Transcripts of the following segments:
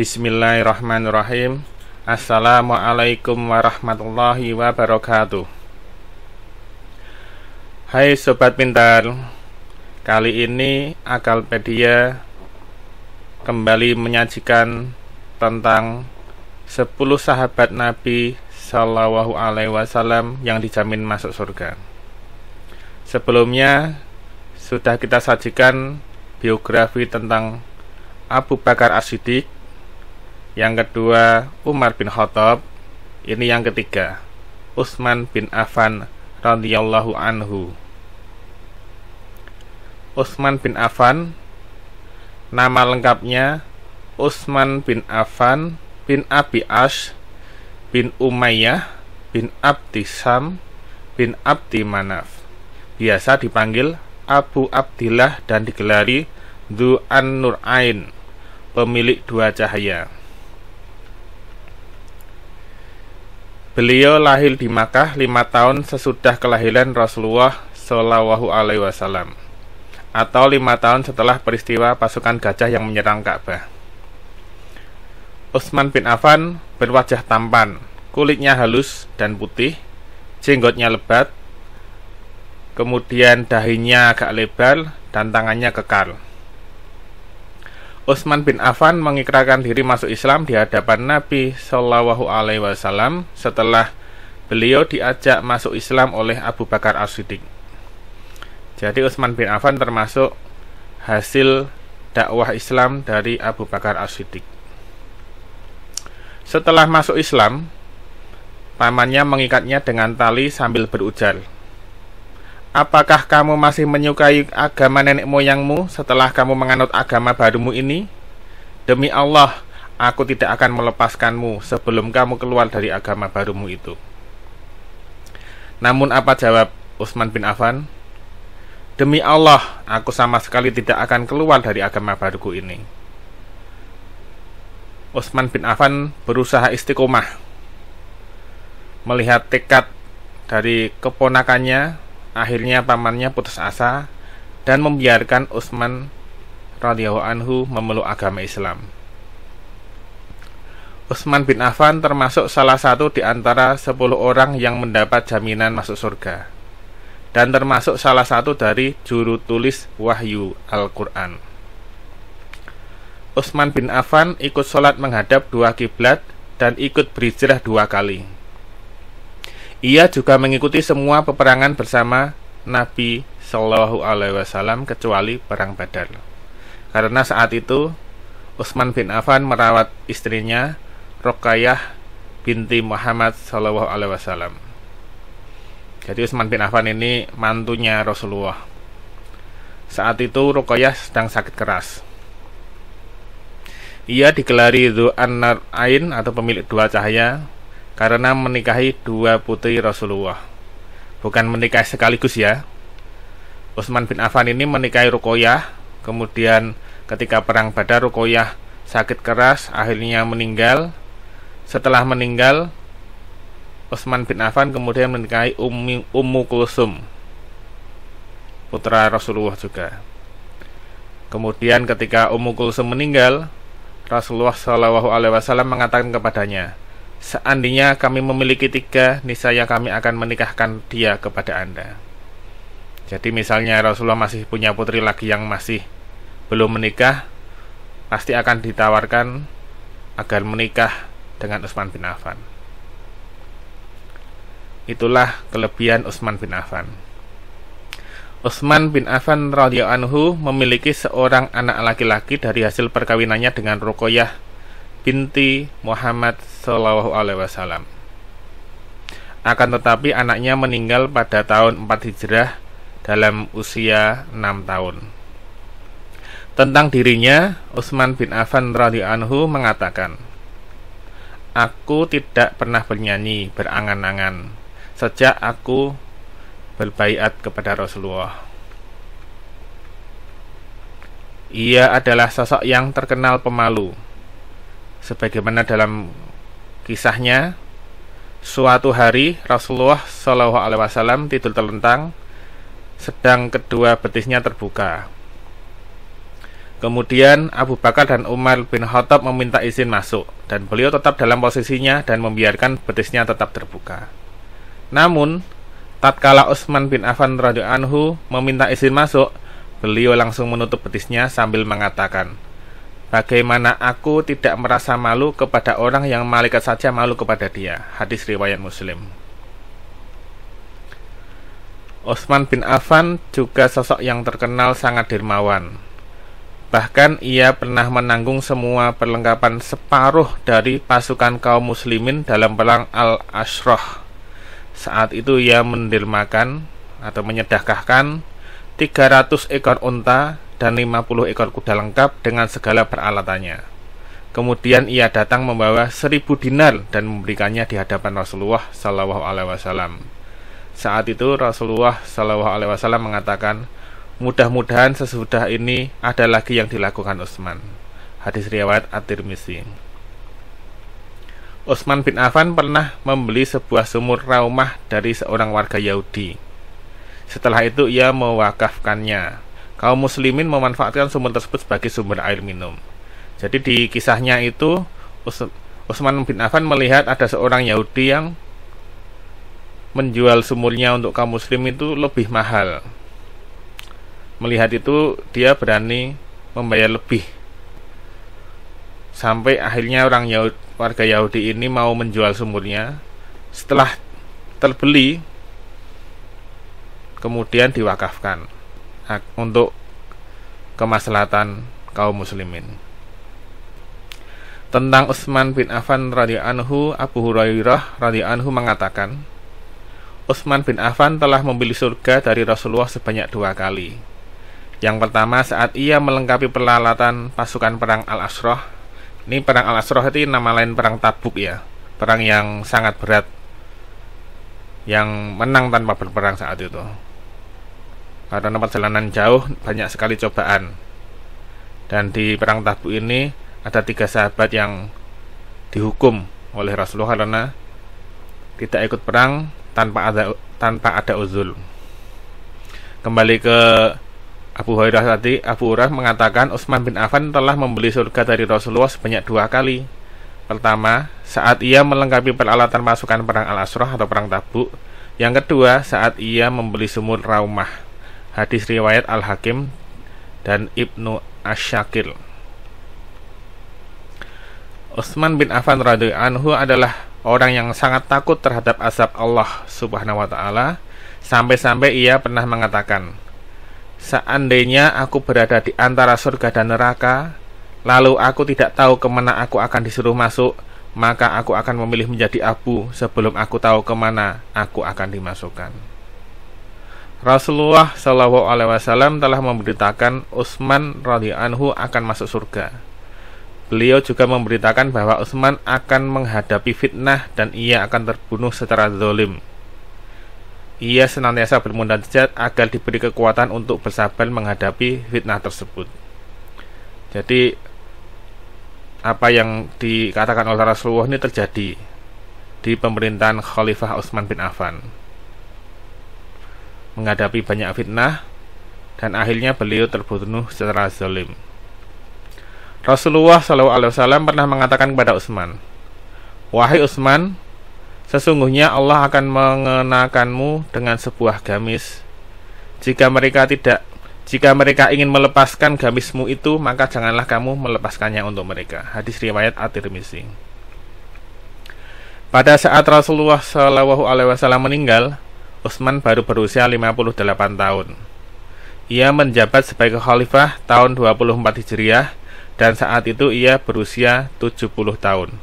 Bismillahirrahmanirrahim Assalamualaikum warahmatullahi wabarakatuh Hai Sobat Pintar Kali ini Akalpedia kembali menyajikan tentang 10 sahabat Nabi Sallallahu Alaihi Wasallam yang dijamin masuk surga Sebelumnya sudah kita sajikan biografi tentang Abu Bakar As-Siddiq yang kedua Umar bin Khattab, ini yang ketiga Utsman bin Affan radhiyallahu anhu. Utsman bin Affan nama lengkapnya Utsman bin Affan bin Abi Ash bin Umayyah bin Abdi Sam bin Abdi Manaf. Biasa dipanggil Abu Abdillah dan digelari Du'an Ain, pemilik dua cahaya. Beliau lahir di Makkah lima tahun sesudah kelahiran Rasulullah Shallallahu Alaihi Wasallam, atau lima tahun setelah peristiwa pasukan gajah yang menyerang Ka'bah. Utsman bin Affan berwajah tampan, kulitnya halus dan putih, jenggotnya lebat, kemudian dahinya agak lebar dan tangannya kekar. Utsman bin Affan mengikrarkan diri masuk Islam di hadapan Nabi Shallallahu Alaihi Wasallam setelah beliau diajak masuk Islam oleh Abu Bakar As-Siddiq. Jadi Utsman bin Affan termasuk hasil dakwah Islam dari Abu Bakar As-Siddiq. Setelah masuk Islam, pamannya mengikatnya dengan tali sambil berujar, Apakah kamu masih menyukai agama nenek moyangmu setelah kamu menganut agama barumu ini? Demi Allah, aku tidak akan melepaskanmu sebelum kamu keluar dari agama barumu itu. Namun apa jawab Utsman bin Affan? Demi Allah, aku sama sekali tidak akan keluar dari agama baruku ini. Utsman bin Affan berusaha istiqomah melihat tekad dari keponakannya Akhirnya pamannya putus asa dan membiarkan Utsman radhiyallahu anhu memeluk agama Islam. Utsman bin Affan termasuk salah satu di antara 10 orang yang mendapat jaminan masuk surga dan termasuk salah satu dari juru tulis wahyu Al-Qur'an. Utsman bin Affan ikut sholat menghadap dua kiblat dan ikut berhijrah dua kali. Ia juga mengikuti semua peperangan bersama Nabi Shallallahu Alaihi Wasallam kecuali perang Badar. Karena saat itu Utsman bin Affan merawat istrinya Rokayah binti Muhammad Shallallahu Alaihi Wasallam. Jadi Utsman bin Affan ini mantunya Rasulullah. Saat itu Rokayah sedang sakit keras. Ia digelari Zu'an Ain atau pemilik dua cahaya karena menikahi dua putri Rasulullah. Bukan menikah sekaligus ya. Utsman bin Affan ini menikahi Rukoyah, kemudian ketika perang Badar Rukoyah sakit keras akhirnya meninggal. Setelah meninggal Utsman bin Affan kemudian menikahi Ummi Ummu Kulsum putra Rasulullah juga. Kemudian ketika Ummu Kulsum meninggal, Rasulullah Shallallahu alaihi wasallam mengatakan kepadanya, Seandainya kami memiliki tiga, niscaya kami akan menikahkan dia kepada Anda. Jadi misalnya Rasulullah masih punya putri lagi yang masih belum menikah, pasti akan ditawarkan agar menikah dengan Utsman bin Affan. Itulah kelebihan Utsman bin Affan. Utsman bin Affan radhiyallahu anhu memiliki seorang anak laki-laki dari hasil perkawinannya dengan Rukoyah binti Muhammad Shallallahu Alaihi Wasallam. Akan tetapi anaknya meninggal pada tahun 4 Hijrah dalam usia 6 tahun. Tentang dirinya, Utsman bin Affan radhiyallahu anhu mengatakan, "Aku tidak pernah bernyanyi berangan-angan sejak aku berbaiat kepada Rasulullah." Ia adalah sosok yang terkenal pemalu, sebagaimana dalam kisahnya suatu hari Rasulullah Shallallahu Alaihi Wasallam tidur terlentang sedang kedua betisnya terbuka. Kemudian Abu Bakar dan Umar bin Khattab meminta izin masuk dan beliau tetap dalam posisinya dan membiarkan betisnya tetap terbuka. Namun, tatkala Utsman bin Affan radhiyallahu anhu meminta izin masuk, beliau langsung menutup betisnya sambil mengatakan, Bagaimana aku tidak merasa malu kepada orang yang malaikat saja malu kepada dia. Hadis riwayat Muslim. Osman bin Affan juga sosok yang terkenal sangat dermawan. Bahkan ia pernah menanggung semua perlengkapan separuh dari pasukan kaum muslimin dalam perang Al-Ashrah. Saat itu ia mendermakan atau menyedahkahkan. 300 ekor unta dan 50 ekor kuda lengkap dengan segala peralatannya. Kemudian ia datang membawa 1.000 dinar dan memberikannya di hadapan Rasulullah Sallallahu Alaihi Wasallam. Saat itu Rasulullah Sallallahu Alaihi Wasallam mengatakan, mudah-mudahan sesudah ini ada lagi yang dilakukan Utsman. Hadis riwayat At-Tirmizi. Utsman bin Affan pernah membeli sebuah sumur raumah dari seorang warga Yahudi setelah itu ia mewakafkannya. Kaum muslimin memanfaatkan sumur tersebut sebagai sumber air minum. Jadi di kisahnya itu Usman bin Affan melihat ada seorang Yahudi yang menjual sumurnya untuk kaum muslim itu lebih mahal. Melihat itu dia berani membayar lebih. Sampai akhirnya orang Yahudi, warga Yahudi ini mau menjual sumurnya. Setelah terbeli, kemudian diwakafkan untuk kemaslahatan kaum muslimin. Tentang Utsman bin Affan radhiyallahu anhu, Abu Hurairah radhiyallahu anhu mengatakan, Utsman bin Affan telah membeli surga dari Rasulullah sebanyak dua kali. Yang pertama saat ia melengkapi peralatan pasukan perang Al-Asrah. Ini perang Al-Asrah itu nama lain perang Tabuk ya. Perang yang sangat berat. Yang menang tanpa berperang saat itu karena perjalanan jauh banyak sekali cobaan. Dan di perang tabu ini ada tiga sahabat yang dihukum oleh Rasulullah karena tidak ikut perang tanpa ada tanpa ada uzul. Kembali ke Abu Hurairah tadi, Abu Hurairah mengatakan Utsman bin Affan telah membeli surga dari Rasulullah sebanyak dua kali. Pertama, saat ia melengkapi peralatan pasukan perang Al-Asrah atau perang tabu. Yang kedua, saat ia membeli sumur Raumah. Hadis riwayat Al-Hakim dan Ibnu Asyakil. Utsman bin Affan radhiyallahu anhu adalah orang yang sangat takut terhadap azab Allah Subhanahu wa taala sampai-sampai ia pernah mengatakan, "Seandainya aku berada di antara surga dan neraka, lalu aku tidak tahu kemana aku akan disuruh masuk, maka aku akan memilih menjadi abu sebelum aku tahu kemana aku akan dimasukkan." Rasulullah Shallallahu Alaihi Wasallam telah memberitakan Utsman radhiyallahu akan masuk surga. Beliau juga memberitakan bahwa Utsman akan menghadapi fitnah dan ia akan terbunuh secara zalim. Ia senantiasa bermunajat agar diberi kekuatan untuk bersabar menghadapi fitnah tersebut. Jadi apa yang dikatakan oleh Rasulullah ini terjadi di pemerintahan Khalifah Utsman bin Affan menghadapi banyak fitnah, dan akhirnya beliau terbunuh secara zalim. Rasulullah SAW pernah mengatakan kepada Utsman, "Wahai Utsman, sesungguhnya Allah akan mengenakanmu dengan sebuah gamis. Jika mereka tidak, jika mereka ingin melepaskan gamismu itu, maka janganlah kamu melepaskannya untuk mereka." Hadis riwayat At-Tirmizi. Pada saat Rasulullah SAW meninggal, Utsman baru berusia 58 tahun. Ia menjabat sebagai khalifah tahun 24 Hijriah dan saat itu ia berusia 70 tahun.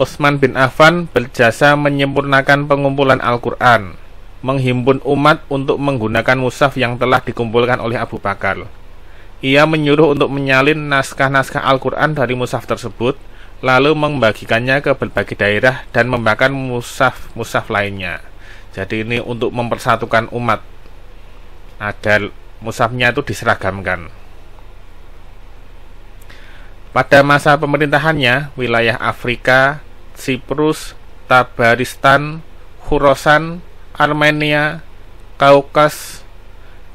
Utsman bin Affan berjasa menyempurnakan pengumpulan Al-Qur'an, menghimpun umat untuk menggunakan mushaf yang telah dikumpulkan oleh Abu Bakar. Ia menyuruh untuk menyalin naskah-naskah Al-Qur'an dari mushaf tersebut lalu membagikannya ke berbagai daerah dan membakar musaf-musaf lainnya. Jadi ini untuk mempersatukan umat agar musafnya itu diseragamkan. Pada masa pemerintahannya, wilayah Afrika, Siprus, Tabaristan, Khurasan, Armenia, Kaukas,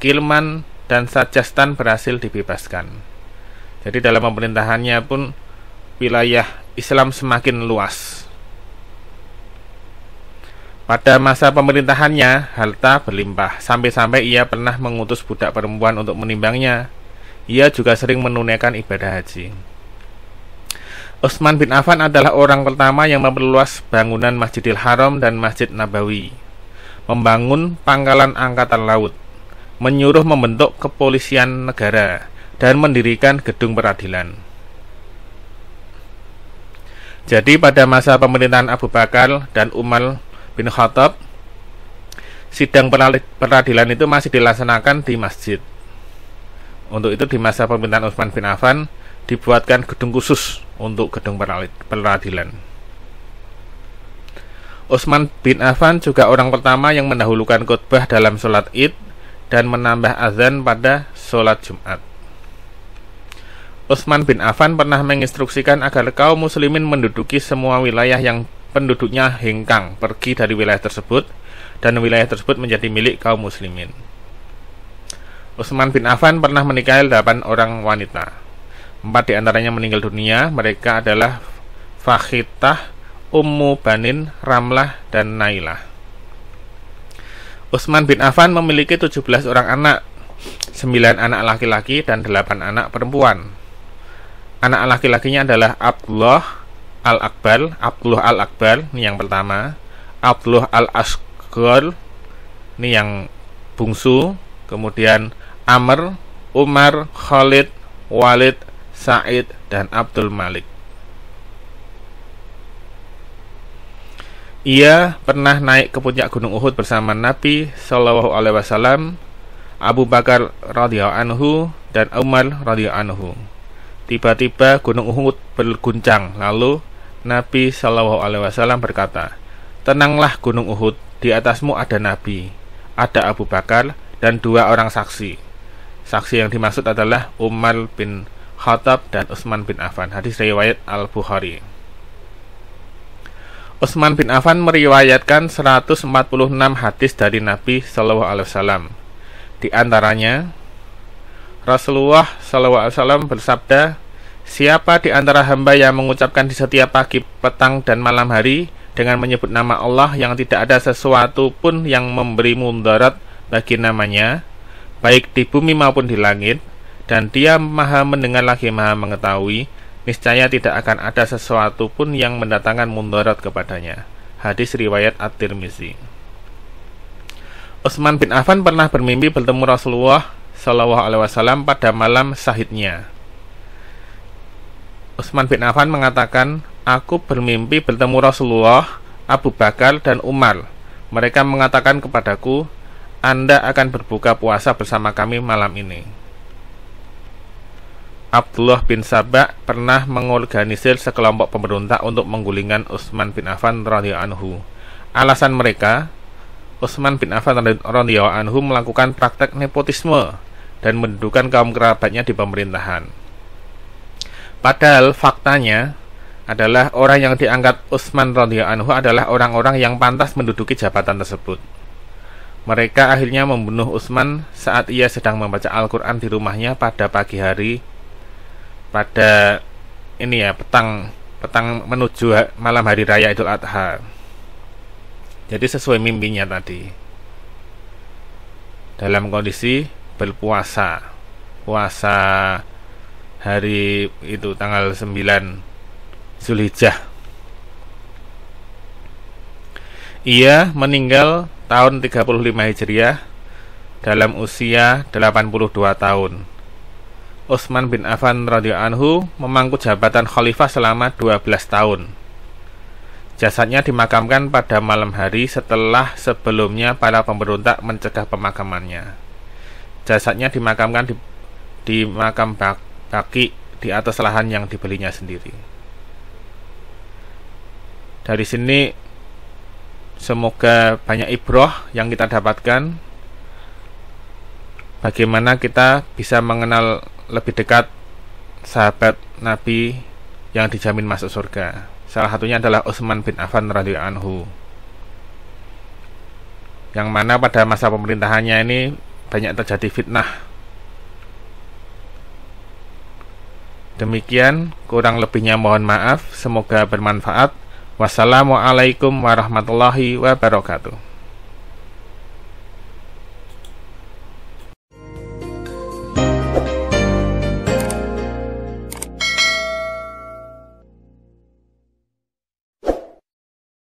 Kilman, dan Sajastan berhasil dibebaskan. Jadi dalam pemerintahannya pun wilayah Islam semakin luas. Pada masa pemerintahannya, harta berlimpah, sampai-sampai ia pernah mengutus budak perempuan untuk menimbangnya. Ia juga sering menunaikan ibadah haji. Utsman bin Affan adalah orang pertama yang memperluas bangunan Masjidil Haram dan Masjid Nabawi, membangun pangkalan angkatan laut, menyuruh membentuk kepolisian negara, dan mendirikan gedung peradilan. Jadi pada masa pemerintahan Abu Bakar dan Umar bin Khattab, sidang peradilan itu masih dilaksanakan di masjid. Untuk itu di masa pemerintahan Utsman bin Affan dibuatkan gedung khusus untuk gedung peradilan. Utsman bin Affan juga orang pertama yang mendahulukan khotbah dalam sholat Id dan menambah azan pada sholat Jumat. Utsman bin Affan pernah menginstruksikan agar kaum muslimin menduduki semua wilayah yang penduduknya hengkang pergi dari wilayah tersebut dan wilayah tersebut menjadi milik kaum muslimin. Utsman bin Affan pernah menikahi 8 orang wanita. Empat diantaranya meninggal dunia, mereka adalah Fakhitah, Ummu Banin, Ramlah, dan Nailah. Utsman bin Affan memiliki 17 orang anak, 9 anak laki-laki dan 8 anak perempuan anak laki-lakinya adalah Abdullah Al-Akbar, Abdullah Al-Akbar, ini yang pertama, Abdullah Al-Asghar, ini yang bungsu, kemudian Amr, Umar, Khalid, Walid, Said, dan Abdul Malik. Ia pernah naik ke puncak Gunung Uhud bersama Nabi Shallallahu Alaihi Wasallam, Abu Bakar radhiyallahu anhu, dan Umar radhiyallahu anhu. Tiba-tiba Gunung Uhud berguncang, lalu Nabi Shallallahu Alaihi Wasallam berkata, Tenanglah Gunung Uhud, di atasmu ada Nabi, ada Abu Bakar, dan dua orang saksi. Saksi yang dimaksud adalah Umar bin Khattab dan Utsman bin Affan. Hadis riwayat Al-Bukhari. Utsman bin Affan meriwayatkan 146 hadis dari Nabi Shallallahu alaihi wasallam. Di antaranya Rasulullah SAW bersabda, Siapa di antara hamba yang mengucapkan di setiap pagi, petang, dan malam hari dengan menyebut nama Allah yang tidak ada sesuatu pun yang memberi mundarat bagi namanya, baik di bumi maupun di langit, dan dia maha mendengar lagi maha mengetahui, niscaya tidak akan ada sesuatu pun yang mendatangkan mundarat kepadanya. Hadis riwayat At-Tirmizi. Utsman bin Affan pernah bermimpi bertemu Rasulullah Shallallahu Alaihi Wasallam pada malam sahidnya. Utsman bin Affan mengatakan, aku bermimpi bertemu Rasulullah, Abu Bakar dan Umar. Mereka mengatakan kepadaku, Anda akan berbuka puasa bersama kami malam ini. Abdullah bin Sabak pernah mengorganisir sekelompok pemberontak untuk menggulingkan Utsman bin Affan radhiyallahu anhu. Alasan mereka, Utsman bin Affan radhiyallahu anhu melakukan praktek nepotisme dan mendudukan kaum kerabatnya di pemerintahan. Padahal faktanya adalah orang yang diangkat Utsman radhiyallahu anhu adalah orang-orang yang pantas menduduki jabatan tersebut. Mereka akhirnya membunuh Utsman saat ia sedang membaca Al-Qur'an di rumahnya pada pagi hari pada ini ya petang petang menuju malam hari raya Idul Adha. Jadi sesuai mimpinya tadi. Dalam kondisi berpuasa puasa hari itu tanggal 9 Zulhijjah ia meninggal tahun 35 Hijriah dalam usia 82 tahun Utsman bin Affan radhiyallahu anhu memangku jabatan khalifah selama 12 tahun. Jasadnya dimakamkan pada malam hari setelah sebelumnya para pemberontak mencegah pemakamannya. Jasadnya dimakamkan di, di makam bak, baki di atas lahan yang dibelinya sendiri. Dari sini semoga banyak ibroh yang kita dapatkan. Bagaimana kita bisa mengenal lebih dekat sahabat Nabi yang dijamin masuk surga. Salah satunya adalah Utsman bin Affan radhiyallahu anhu. Yang mana pada masa pemerintahannya ini banyak terjadi fitnah. Demikian, kurang lebihnya mohon maaf. Semoga bermanfaat. Wassalamualaikum warahmatullahi wabarakatuh.